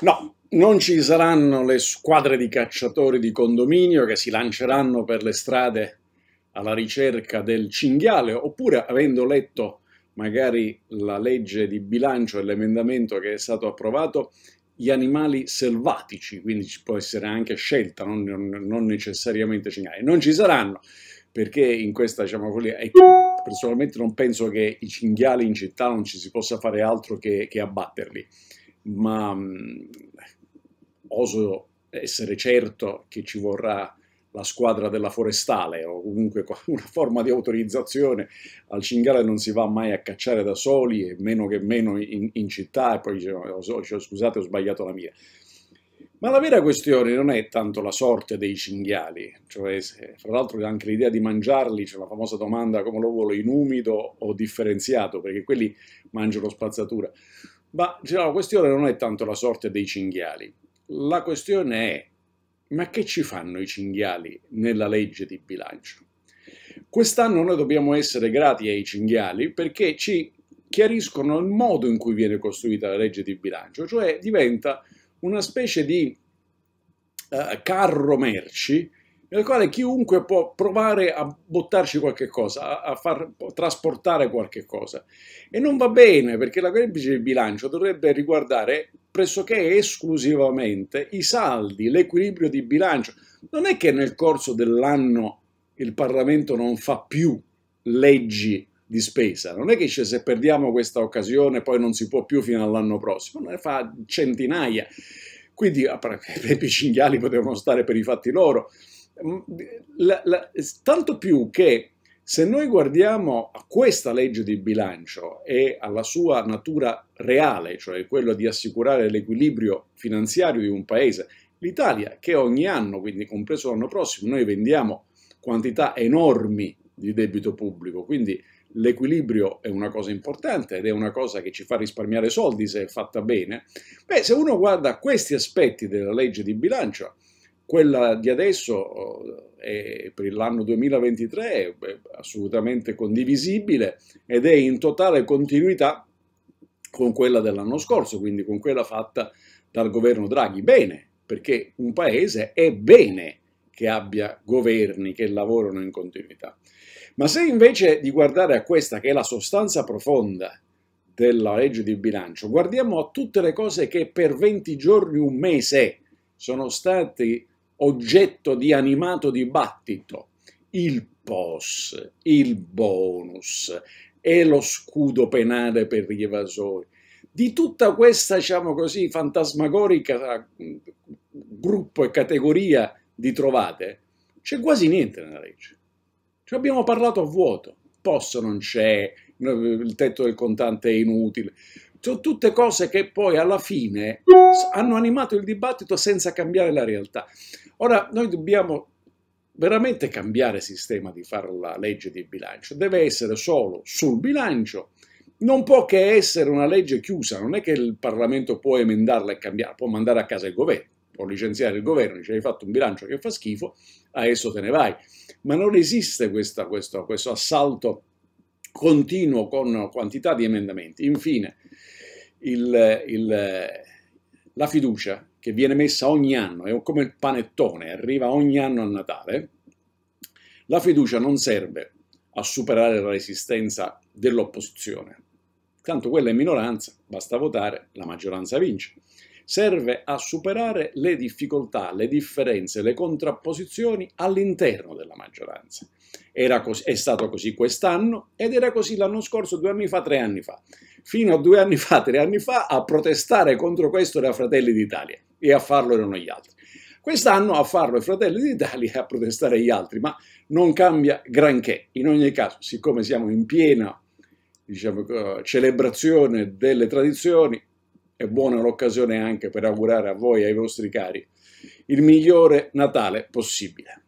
No, non ci saranno le squadre di cacciatori di condominio che si lanceranno per le strade alla ricerca del cinghiale, oppure avendo letto magari la legge di bilancio e l'emendamento che è stato approvato, gli animali selvatici, quindi ci può essere anche scelta, non, non necessariamente cinghiali. Non ci saranno, perché in questa, diciamo personalmente non penso che i cinghiali in città non ci si possa fare altro che, che abbatterli ma mh, mm, oso essere certo che ci vorrà la squadra della forestale o comunque una forma di autorizzazione al cinghiale non si va mai a cacciare da soli e meno che meno in, in città e poi dice oh, scusate ho sbagliato la mia ma la vera questione non è tanto la sorte dei cinghiali cioè se, fra l'altro anche l'idea di mangiarli c'è cioè la famosa domanda come lo vuole in umido o differenziato perché quelli mangiano spazzatura ma cioè, la questione non è tanto la sorte dei cinghiali, la questione è ma che ci fanno i cinghiali nella legge di bilancio? Quest'anno noi dobbiamo essere grati ai cinghiali perché ci chiariscono il modo in cui viene costruita la legge di bilancio, cioè diventa una specie di uh, carro merci nel quale chiunque può provare a buttarci qualche cosa, a, far trasportare qualche cosa. E non va bene perché la legge di bilancio dovrebbe riguardare pressoché esclusivamente i saldi, l'equilibrio di bilancio. Non è che nel corso dell'anno il Parlamento non fa più leggi di spesa, non è che dice se perdiamo questa occasione poi non si può più fino all'anno prossimo, ne fa centinaia. Quindi i cinghiali potevano stare per i fatti loro. Mm, la, la, tanto più che se noi guardiamo a questa legge di bilancio e alla sua natura reale, cioè quella di assicurare l'equilibrio finanziario di un paese, l'Italia che ogni anno, quindi compreso l'anno prossimo, noi vendiamo quantità enormi di debito pubblico, quindi l'equilibrio è una cosa importante ed è una cosa che ci fa risparmiare soldi se è fatta bene, beh, se uno guarda questi aspetti della legge di bilancio, quella di adesso eh, è, per l'anno 2023 è assolutamente condivisibile ed è in totale continuità con quella dell'anno scorso, quindi con quella fatta dal governo Draghi. Bene, perché un paese è bene che abbia governi che lavorano in continuità. Ma se invece di guardare a questa, che è la sostanza profonda della legge di bilancio, guardiamo a tutte le cose che per 20 giorni, un mese, sono stati oggetto di animato dibattito, il POS, il bonus e lo scudo penale per gli evasori. Di tutta questa, diciamo così, fantasmagorica mm, gruppo e categoria di trovate, c'è quasi niente nella legge. Ci abbiamo parlato a vuoto. POS non c'è, il tetto del contante è inutile. Sono tutte cose che poi alla fine hanno animato il dibattito senza cambiare la realtà. Ora, noi dobbiamo veramente cambiare sistema di fare la legge di bilancio, deve essere solo sul bilancio, non può che essere una legge chiusa, non è che il Parlamento può emendarla e cambiarla, può mandare a casa il governo, può licenziare il governo, dice hai fatto un bilancio che fa schifo, adesso te ne vai. Ma non esiste questa, questo, questo assalto continuo con quantità di emendamenti. Infine, il, il la fiducia che viene messa ogni anno, è come il panettone, arriva ogni anno a Natale, la fiducia non serve a superare la resistenza dell'opposizione. Tanto quella è minoranza, basta votare, la maggioranza vince. Serve a superare le difficoltà, le differenze, le contrapposizioni all'interno della maggioranza. Così, è stato così quest'anno ed era così l'anno scorso, due anni fa, tre anni fa fino a due anni fa, tre anni fa, a protestare contro questo era Fratelli d'Italia e a farlo erano gli altri. Quest'anno a farlo i Fratelli d'Italia e a protestare gli altri, ma non cambia granché. In ogni caso, siccome siamo in piena diciamo, eh, celebrazione delle tradizioni, è buona l'occasione anche per augurare a voi e ai vostri cari il migliore Natale possibile.